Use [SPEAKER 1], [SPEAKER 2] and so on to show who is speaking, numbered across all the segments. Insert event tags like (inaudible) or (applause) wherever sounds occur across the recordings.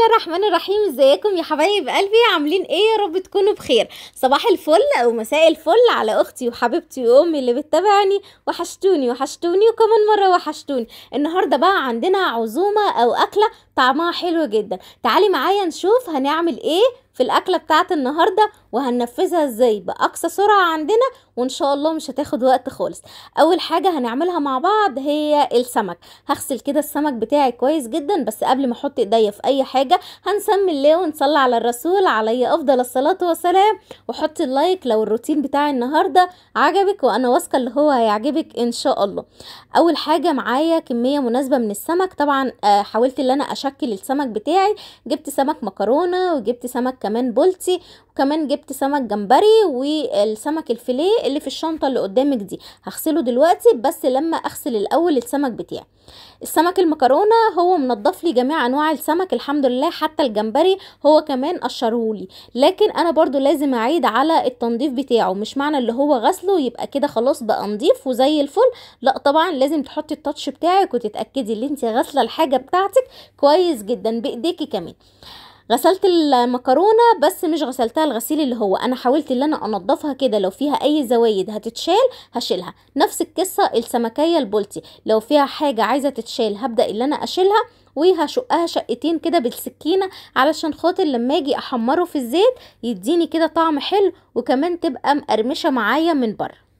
[SPEAKER 1] الله الرحمن الرحيم ازيكم يا حبايب قلبي عاملين ايه يا رب تكونوا بخير صباح الفل او مساء الفل على اختي وحبيبتي وامي اللي بتتابعني وحشتوني وحشتوني وكمان مره وحشتوني النهارده بقى عندنا عزومه او اكله طعمها حلو جدا تعالي معايا نشوف هنعمل ايه في الاكله بتاعت النهارده وهننفذها ازاي باقصى سرعه عندنا وان شاء الله مش هتاخد وقت خالص اول حاجه هنعملها مع بعض هي السمك هغسل كده السمك بتاعي كويس جدا بس قبل ما احط ايديا في اي حاجه هنسمي الله ونصلي على الرسول علي افضل الصلاه والسلام وحط اللايك لو الروتين بتاعي النهارده عجبك وانا واثقه اللي هو هيعجبك ان شاء الله اول حاجه معايا كميه مناسبه من السمك طبعا آه، حاولت ان انا اشكل السمك بتاعي جبت سمك مكرونه وجبت سمك كمان بولتي وكمان جبت جبت سمك جمبري والسمك الفيليه اللي في الشنطه اللي قدامك دي هغسله دلوقتي بس لما اغسل الاول السمك بتاعي السمك المكرونه هو منضف لي جميع انواع السمك الحمد لله حتى الجمبري هو كمان قشرهولي لكن انا برضو لازم اعيد على التنظيف بتاعه مش معنى اللي هو غسله يبقى كده خلاص بقى نضيف وزي الفل لا طبعا لازم تحطي التاتش بتاعك وتتاكدي ان انت غاسله الحاجه بتاعتك كويس جدا بايديكي كمان غسلت المكرونه بس مش غسلتها الغسيل اللي هو انا حاولت ان انا انضفها كده لو فيها اي زوايد هتتشال هشيلها نفس القصه السمكيه البولتي لو فيها حاجه عايزه تتشال هبدا ان انا اشيلها وهشقها شقتين كده بالسكينه علشان خاطر لما اجي احمره في الزيت يديني كده طعم حلو وكمان تبقى مقرمشه معايا من بره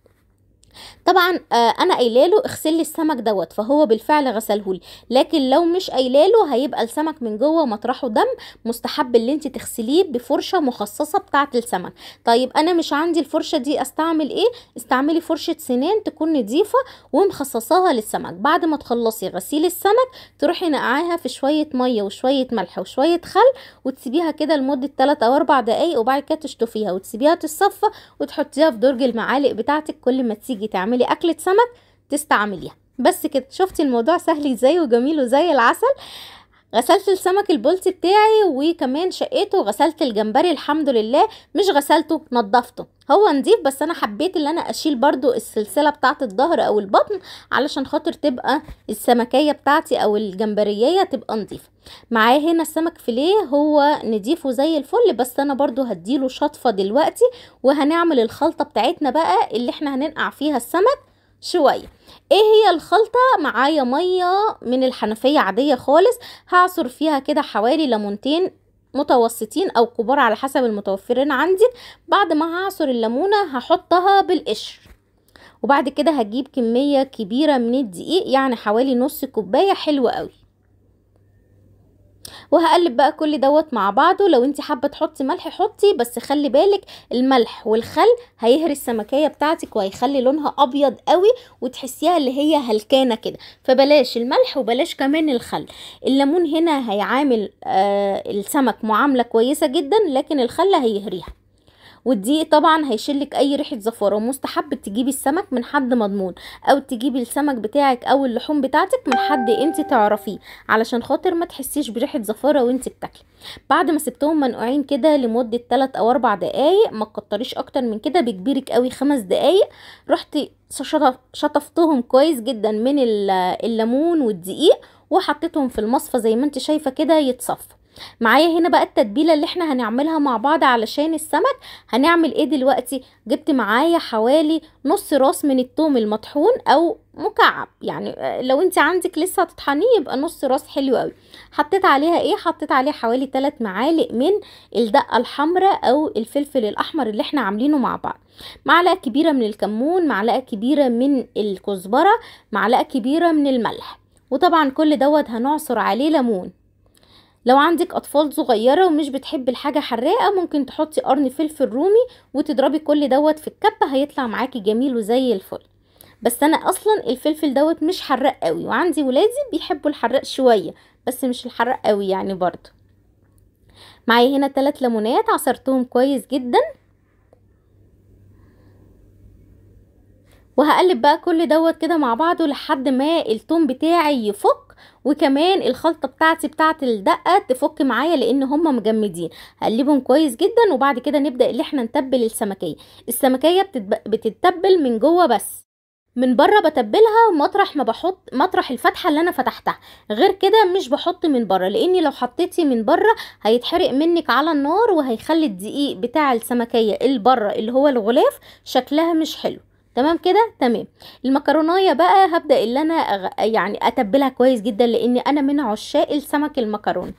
[SPEAKER 1] طبعا آه انا قايله له اغسل لي السمك دوت فهو بالفعل غسله لي لكن لو مش قايله له هيبقى السمك من جوه مطرحه دم مستحب اللي انت تغسليه بفرشه مخصصه بتاعه السمك طيب انا مش عندي الفرشه دي استعمل ايه استعملي فرشه سنان تكون نظيفه ومخصصاها للسمك بعد ما تخلصي غسيل السمك تروحي نقعاها في شويه ميه وشويه ملح وشويه خل وتسيبيها كده لمده 3 او 4 دقايق وبعد كده تشطفيها وتسيبيها تصفى وتحطيها في درج المعالق بتاعتك كل ما تيجي تعملي أكلة سمك تستعمليها بس كده شفتي الموضوع سهل ازاي وجميل وزي العسل غسلت السمك البلطي بتاعي وكمان شقيته وغسلت الجمبري الحمد لله مش غسلته نضفته هو نظيف بس انا حبيت ان انا اشيل برضو السلسله بتاعت الظهر او البطن علشان خاطر تبقى السمكيه بتاعتي او الجمبريه تبقى نضيفة معاه هنا السمك فيليه هو نضيفه زي الفل بس انا برضو هديله شطفه دلوقتي وهنعمل الخلطه بتاعتنا بقى اللي احنا هننقع فيها السمك شويه ايه هي الخلطه معايا ميه من الحنفيه عاديه خالص هعصر فيها كده حوالي ليمونتين متوسطين او كبار على حسب المتوفرين عندي بعد ما هعصر الليمونه هحطها بالقشر وبعد كده هجيب كميه كبيره من الدقيق يعني حوالي نص كوبايه حلوه قوي وهقلب بقى كل دوت مع بعضه لو انت حابه تحطي ملح حطي بس خلي بالك الملح والخل هيهري السمكيه بتاعتك وهيخلي لونها ابيض قوي وتحسيها اللي هي هلكانه كده فبلاش الملح وبلاش كمان الخل الليمون هنا هيعامل آه السمك معامله كويسه جدا لكن الخل هيهريها والدقيق طبعا هيشلك اي ريحه زفاره ومستحب تجيبي السمك من حد مضمون او تجيبي السمك بتاعك او اللحوم بتاعتك من حد انت تعرفيه علشان خاطر ما تحسيش بريحه زفاره وانت بتاكلي بعد ما سبتهم منقوعين كده لمده 3 او 4 دقائق ما تكتريش اكتر من كده بكبيرك قوي 5 دقائق رحت شطفتهم كويس جدا من الليمون والدقيق وحطيتهم في المصفى زي ما انت شايفه كده يتصفوا معايا هنا بقى التتبيله اللي احنا هنعملها مع بعض علشان السمك هنعمل ايه دلوقتي جبت معايا حوالي نص راس من التوم المطحون او مكعب يعني لو انت عندك لسه هتطحنيه يبقى نص راس حلو قوي حطيت عليها ايه حطيت عليها حوالي 3 معالق من الدقه الحمراء او الفلفل الاحمر اللي احنا عاملينه مع بعض معلقه كبيره من الكمون معلقه كبيره من الكزبره معلقه كبيره من الملح وطبعا كل دوت هنعصر عليه ليمون لو عندك اطفال صغيره ومش بتحب الحاجه حراقه ممكن تحطي قرن فلفل رومي وتضربي كل دوت في الكبه هيطلع معاكي جميل وزي الفل بس انا اصلا الفلفل دوت مش حراق قوي وعندي ولادي بيحبوا الحراق شويه بس مش الحراق قوي يعني برضو معايا هنا ثلاث ليمونات عصرتهم كويس جدا وهقلب بقى كل دوت كده مع بعضه لحد ما التوم بتاعي يفك وكمان الخلطه بتاعتي بتاعت الدقه تفك معايا لان هم مجمدين هقلبهم كويس جدا وبعد كده نبدا اللي احنا نتبل السمكيه السمكيه بتتب... بتتبل من جوه بس من بره بتبلها مطرح ما بحط مطرح الفتحه اللي انا فتحتها غير كده مش بحط من بره لاني لو حطيتي من بره هيتحرق منك على النار وهيخلي الدقيق بتاع السمكيه اللي بره اللي هو الغلاف شكلها مش حلو تمام كده تمام المكرونايه بقى هبدا اللي انا أغ... يعني اتبلها كويس جدا لان انا من عشاق السمك المكرونه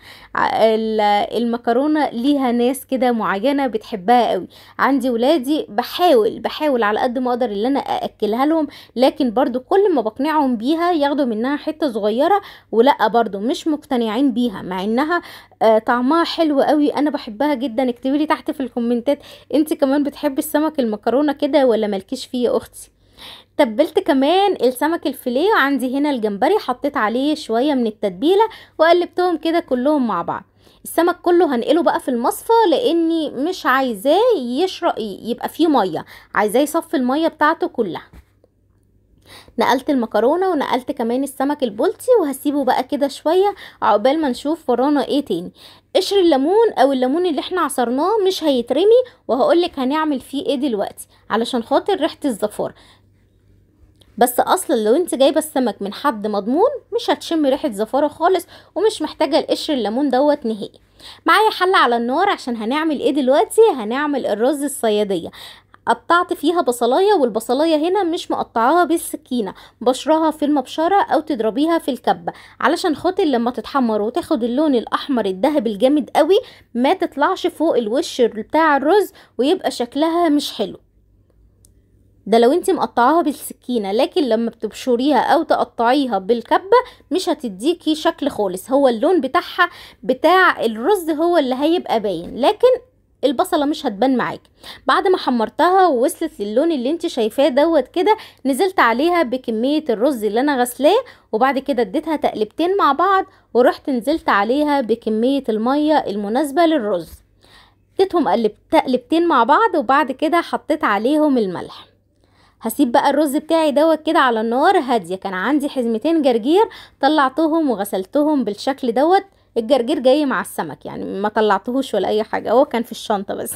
[SPEAKER 1] المكرونه ليها ناس كده معينه بتحبها قوي عندي ولادي بحاول بحاول على قد ما اقدر اللي انا ااكلها لهم لكن برضو كل ما بقنعهم بيها ياخدوا منها حته صغيره ولا برضو مش مقتنعين بيها مع انها آه، طعمها حلو قوي انا بحبها جدا اكتبي لي تحت في الكومنتات انت كمان بتحبي السمك المكرونه كده ولا مالكيش فيه يا اختي اختي تبلت كمان السمك الفيليه وعندي هنا الجمبري حطيت عليه شوية من التتبيلة وقلبتهم كده كلهم مع بعض السمك كله هنقله بقى في المصفى لاني مش عايزاه يشرق يبقى فيه ميه عايزاه يصفي الميه بتاعته كلها نقلت المكرونه ونقلت كمان السمك البلطي وهسيبه بقى كده شويه عقبال ما نشوف ورانا ايه تاني قشر الليمون او الليمون اللي احنا عصرناه مش هيترمي وهقولك هنعمل فيه ايه دلوقتي علشان خاطر ريحه الزفاره بس اصلا لو انت جايبه السمك من حد مضمون مش هتشم ريحه زفاره خالص ومش محتاجه القشر الليمون دوت نهائي معايا حله على النار عشان هنعمل ايه دلوقتي هنعمل الرز الصياديه قطعت فيها بصلايه والبصلايه هنا مش مقطعاها بالسكينه بشرها في المبشره او تضربيها في الكبه علشان خاطر لما تتحمر وتاخد اللون الاحمر الذهبي الجامد قوي ما تطلعش فوق الوش بتاع الرز ويبقى شكلها مش حلو ده لو انت مقطعاها بالسكينه لكن لما بتبشريها او تقطعيها بالكبه مش هتديكي شكل خالص هو اللون بتاعها بتاع الرز هو اللي هيبقى باين لكن البصله مش هتبان معاك بعد ما حمرتها ووصلت للون اللي انت شايفاه دوت كده نزلت عليها بكميه الرز اللي انا غسلاه وبعد كده اديتها تقلبتين مع بعض ورحت نزلت عليها بكميه الميه المناسبه للرز اديتهم قلب تقلبتين مع بعض وبعد كده حطيت عليهم الملح هسيب بقى الرز بتاعي دوت كده على النار هاديه كان عندي حزمتين جرجير طلعتهم وغسلتهم بالشكل دوت الجرجير جاي مع السمك يعني ما طلعتهوش ولا اي حاجه هو كان في الشنطه بس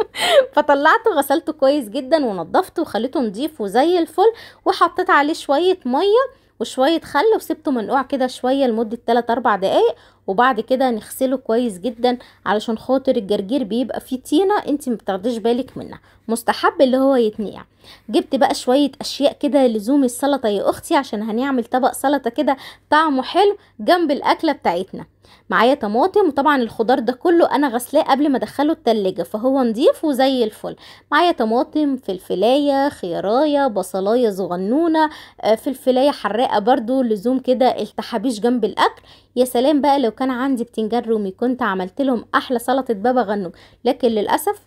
[SPEAKER 1] (laughs) فطلعته غسلته كويس جدا ونضفته وخليته نضيف وزي الفل وحطيت عليه شويه ميه وشويه خل وسبته منقوع كده شويه لمده 3 4 دقائق وبعد كده نغسله كويس جدا علشان خاطر الجرجير بيبقى فيه طينه انت ما بتاخديش بالك منها مستحب اللي هو يتنقع جبت بقى شويه اشياء كده لزوم السلطه يا اختي عشان هنعمل طبق سلطه كده طعمه حلو جنب الاكله بتاعتنا معايا طماطم وطبعا الخضار ده كله انا غسلاه قبل ما ادخله التلاجة فهو نضيف وزي الفل معايا طماطم فلفلايه خيارايه بصلايه صغنونه آه، فلفلايه حراقه برضو لزوم كده التحابيش جنب الاكل يا سلام بقى لو كان عندي بتنجان رومي كنت عملت لهم احلى سلطه بابا غنوج لكن للاسف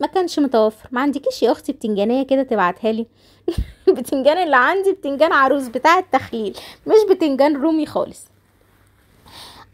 [SPEAKER 1] ما كانش متوفر ما عندكيش يا اختي بتنجانيه كده تبعتها لي (laughs) بتنجان اللي عندي بتنجان عروس بتاع التخليل مش بتنجان رومي خالص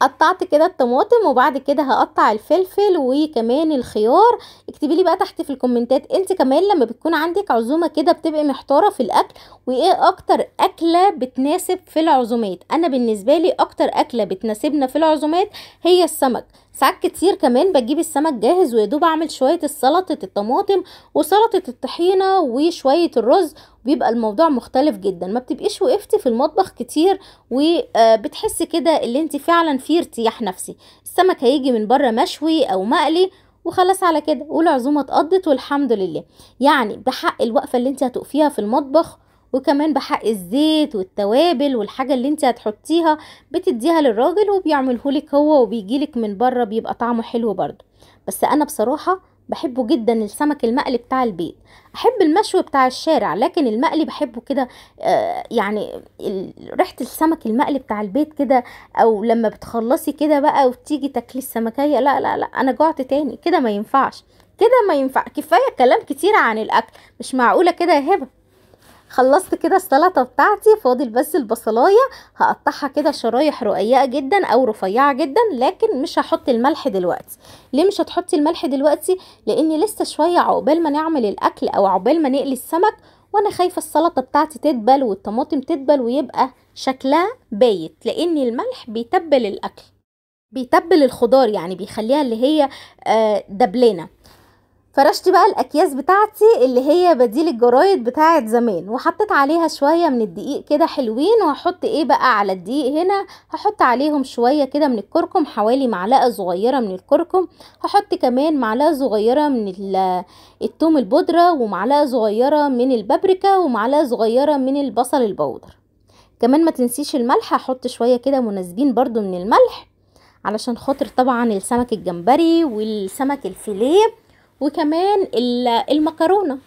[SPEAKER 1] قطعت كده الطماطم وبعد كده هقطع الفلفل وكمان الخيار اكتبي لي بقى تحت في الكومنتات انت كمان لما بتكون عندك عزومه كده بتبقي محتاره في الاكل وايه اكتر اكله بتناسب في العزومات انا بالنسبه لي اكتر اكله بتناسبنا في العزومات هي السمك ساعات كتير كمان بجيب السمك جاهز ويا دوب اعمل شويه السلطه الطماطم وسلطه الطحينه وشويه الرز بيبقى الموضوع مختلف جدا ما بتبقيش وقفتي في المطبخ كتير وبتحس آه، كده اللي انت فعلا في ارتياح نفسي السمك هيجي من بره مشوي او مقلي وخلاص على كده والعزومه اتقضت والحمد لله يعني بحق الوقفه اللي انت هتقفيها في المطبخ وكمان بحق الزيت والتوابل والحاجة اللي انت هتحطيها بتديها للراجل وبيعملهولك هو وبيجيلك من بره بيبقى طعمه حلو برضه بس انا بصراحة بحبه جدا السمك المقلي بتاع البيت احب المشوي بتاع الشارع لكن المقلي بحبه كده آه يعني ريحه السمك المقلي بتاع البيت كده او لما بتخلصي كده بقى وتيجي تاكلي السمكيه لا لا لا انا جعت تاني كده ما ينفعش كده ما ينفع كفايه كلام كتير عن الاكل مش معقوله كده يا هبه خلصت كده السلطه بتاعتي فاضل بس البصلايه هقطعها كده شرايح رقيقه جدا او رفيعه جدا لكن مش هحط الملح دلوقتي ليه مش هتحطي الملح دلوقتي لان لسه شويه عقبال ما نعمل الاكل او عقبال ما نقلي السمك وانا خايفه السلطه بتاعتي تدبل والطماطم تدبل ويبقى شكلها بايت لان الملح بيتبل الاكل بيتبل الخضار يعني بيخليها اللي هي آه، دبلانه فرشت بقى الاكياس بتاعتي اللي هي بديل الجرايد بتاعت زمان وحطيت عليها شويه من الدقيق كده حلوين وهحط ايه بقى على الدقيق هنا هحط عليهم شويه كده من الكركم حوالي معلقه صغيره من الكركم هحط كمان معلقه صغيره من الثوم البودره ومعلقه صغيره من البابريكا ومعلقه صغيره من البصل البودر كمان ما تنسيش الملح هحط شويه كده مناسبين برضو من الملح علشان خاطر طبعا السمك الجمبري والسمك الفيليه وكمان المكرونه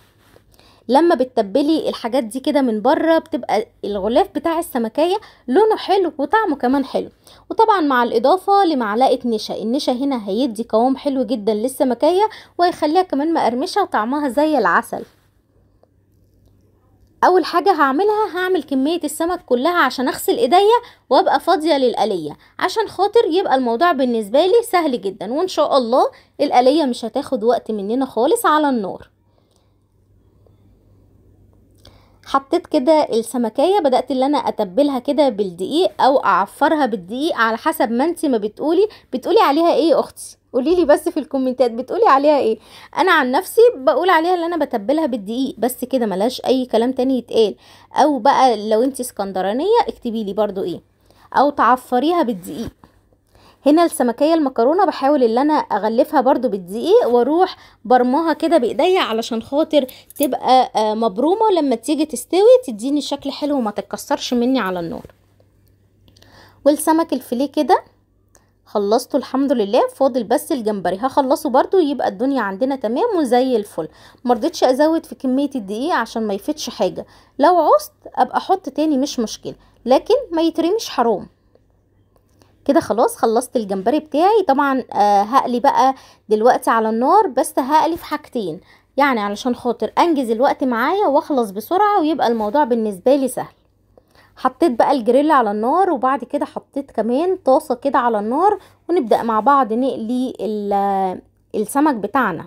[SPEAKER 1] لما بتتبلي الحاجات دي كده من بره بتبقى الغلاف بتاع السمكيه لونه حلو وطعمه كمان حلو وطبعا مع الاضافه لمعلقه نشا النشا هنا هيدي قوام حلو جدا للسمكيه وهيخليها كمان مقرمشه وطعمها زي العسل اول حاجه هعملها هعمل كميه السمك كلها عشان اغسل ايديا وابقى فاضيه للقليه عشان خاطر يبقى الموضوع بالنسبه لي سهل جدا وان شاء الله القليه مش هتاخد وقت مننا خالص على النار حطيت كده السمكية بدأت اللي انا اتبلها كده بالدقيق او اعفرها بالدقيق على حسب ما انت ما بتقولي بتقولي عليها ايه يا اختي قولي لي بس في الكومنتات بتقولي عليها ايه انا عن نفسي بقول عليها اللي انا بتبلها بالدقيق بس كده ملاش اي كلام تاني يتقال او بقى لو انت اسكندرانيه اكتبي لي برضو ايه او تعفريها بالدقيق هنا السمكية المكرونة بحاول ان انا اغلفها برضو بالدقيق واروح برماها كده بايديا علشان خاطر تبقى آه، مبرومة لما تيجي تستوي تديني شكل حلو وما تتكسرش مني على النار والسمك الفيليه كده خلصته الحمد لله فاضل بس الجمبري هخلصه برضو يبقى الدنيا عندنا تمام وزي الفل مرضتش ازود في كمية الدقيق عشان ما يفتش حاجة لو عوزت ابقى احط تاني مش مشكلة لكن ما يترمش حرام كده خلاص خلصت الجمبري بتاعي طبعا آه هقلي بقى دلوقتي على النار بس هقلي في حاجتين يعني علشان خاطر انجز الوقت معايا واخلص بسرعه ويبقى الموضوع بالنسبه لي سهل حطيت بقى الجريل على النار وبعد كده حطيت كمان طاسه كده على النار ونبدا مع بعض نقلي السمك بتاعنا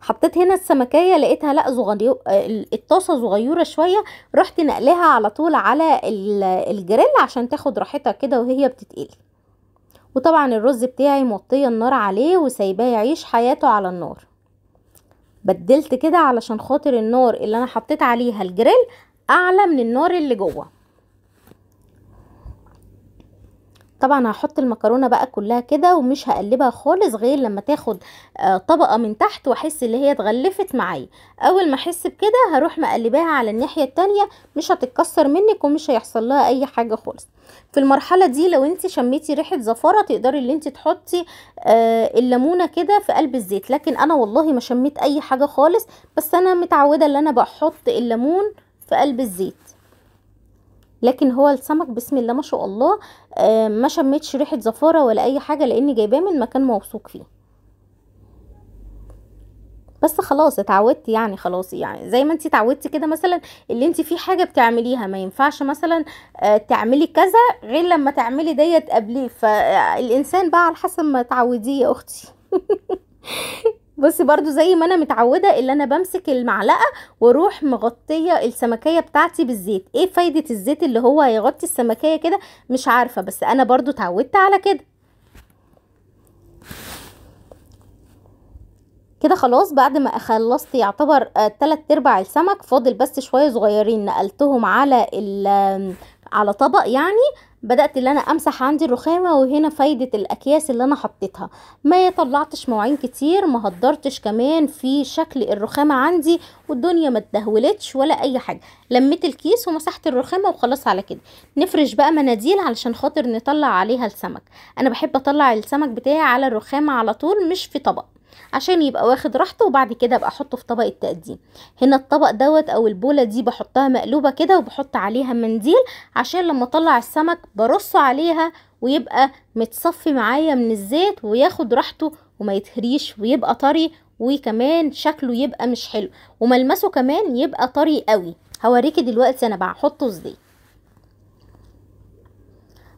[SPEAKER 1] حطيت هنا السمكية لقيتها لا صغيره آه، الطاسة صغيرة شوية رحت نقلها على طول على الجريل عشان تاخد راحتها كده وهي بتتقلي وطبعا الرز بتاعي موطية النار عليه وسايباه يعيش حياته على النار بدلت كده علشان خاطر النار اللي انا حطيت عليها الجريل اعلى من النار اللي جوه طبعا هحط المكرونه بقى كلها كده ومش هقلبها خالص غير لما تاخد آه، طبقه من تحت واحس ان هي اتغلفت معايا اول ما احس بكده هروح مقلباها على الناحيه التانية مش هتتكسر منك ومش هيحصل لها اي حاجه خالص في المرحله دي لو انت شميتي ريحه زفاره تقدري اللي انت تحطي آه، الليمونه كده في قلب الزيت لكن انا والله ما شميت اي حاجه خالص بس انا متعوده ان انا بحط الليمون في قلب الزيت لكن هو السمك بسم الله ما شاء الله آه، ما شمتش ريحه زفاره ولا اي حاجه لاني جايباه من مكان موثوق فيه بس خلاص اتعودت يعني خلاص يعني زي ما انت اتعودتي كده مثلا اللي انت في حاجه بتعمليها ما ينفعش مثلا آه، تعملي كذا غير لما تعملي ديت قبليه فالانسان بقى على حسب ما تعوديه يا اختي (laughs) بصي برضو زي ما انا متعوده اللي انا بمسك المعلقه واروح مغطيه السمكيه بتاعتي بالزيت ايه فايده الزيت اللي هو هيغطي السمكيه كده مش عارفه بس انا برضو اتعودت على كده كده خلاص بعد ما خلصت يعتبر آه، تلات ارباع السمك فاضل بس شويه صغيرين نقلتهم على على طبق يعني بدأت اللي أنا أمسح عندي الرخامة وهنا فايدة الأكياس اللي أنا حطيتها ما طلعتش مواعين كتير ما هدرتش كمان في شكل الرخامة عندي والدنيا ما تدهولتش ولا أي حاجة لميت الكيس ومسحت الرخامة وخلاص على كده نفرش بقى مناديل علشان خاطر نطلع عليها السمك أنا بحب أطلع السمك بتاعي على الرخامة على طول مش في طبق عشان يبقى واخد راحته وبعد كده ابقى احطه في طبق التقديم هنا الطبق دوت او البوله دي بحطها مقلوبه كده وبحط عليها منديل عشان لما اطلع السمك برصه عليها ويبقى متصفي معايا من الزيت وياخد راحته وما يتهريش ويبقى طري وكمان شكله يبقى مش حلو وملمسه كمان يبقى طري قوي هوريكي دلوقتي انا بحطه ازاي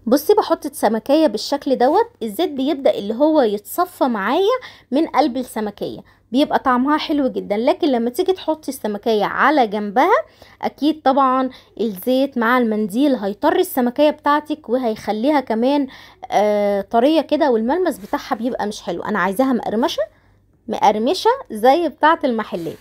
[SPEAKER 1] بصي بحط السمكية بالشكل دوت الزيت بيبدأ اللي هو يتصفى معايا من قلب السمكية بيبقى طعمها حلو جدا لكن لما تيجي تحطي السمكية على جنبها اكيد طبعا الزيت مع المنديل هيطر السمكية بتاعتك وهيخليها كمان آه طرية كده والملمس بتاعها بيبقى مش حلو انا عايزاها مقرمشة مقرمشة زي بتاعة المحلات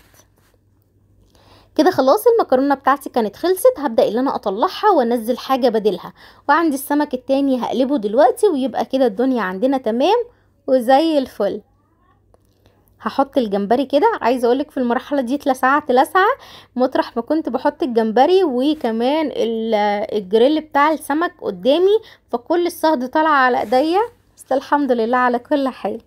[SPEAKER 1] كده خلاص المكرونه بتاعتي كانت خلصت هبدا ان انا اطلعها وانزل حاجه بديلها وعندي السمك التاني هقلبه دلوقتي ويبقى كده الدنيا عندنا تمام وزي الفل هحط الجمبري كده عايزه اقولك في المرحله دي اتلسعت لسعه مطرح ما كنت بحط الجمبري وكمان الجريل بتاع السمك قدامي فكل الصهد طالعه على ايديا بس الحمد لله على كل حال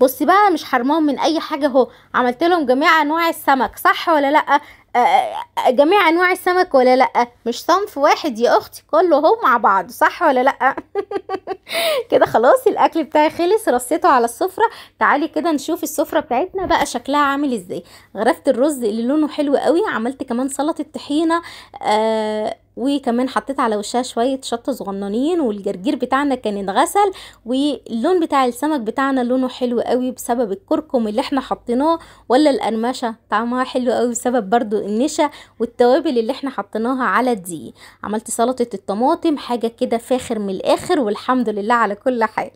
[SPEAKER 1] بصي بقى مش حرمهم من اي حاجه اهو عملت لهم جميع انواع السمك صح ولا لا آه، آه، جميع انواع السمك ولا لا مش صنف واحد يا اختي كله هو مع بعض صح ولا لا (laughs) كده خلاص الاكل بتاعي خلص رصيته على السفره تعالي كده نشوف السفره بتاعتنا بقى شكلها عامل ازاي غرفت الرز اللي لونه حلو قوي عملت كمان سلطه طحينه آه وكمان حطيت على وشها شويه شطة صغننين والجرجير بتاعنا كان اتغسل واللون بتاع السمك بتاعنا لونه حلو قوي بسبب الكركم اللي احنا حطيناه ولا القرمشه طعمها حلو قوي بسبب برضو النشا والتوابل اللي احنا حطيناها على دي عملت سلطه الطماطم حاجه كده فاخر من الاخر والحمد لله على كل حال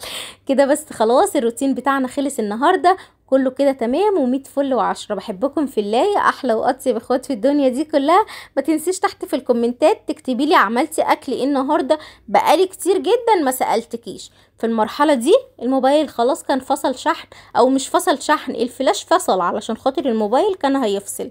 [SPEAKER 1] كده بس خلاص الروتين بتاعنا خلص النهارده كله كده تمام ومية فل وعشرة بحبكم في الله احلى واطيب اخوات في الدنيا دي كلها ما تنسيش تحت في الكومنتات تكتبي لي عملتي اكل ايه النهارده بقالي كتير جدا ما سالتكيش في المرحله دي الموبايل خلاص كان فصل شحن او مش فصل شحن الفلاش فصل علشان خاطر الموبايل كان هيفصل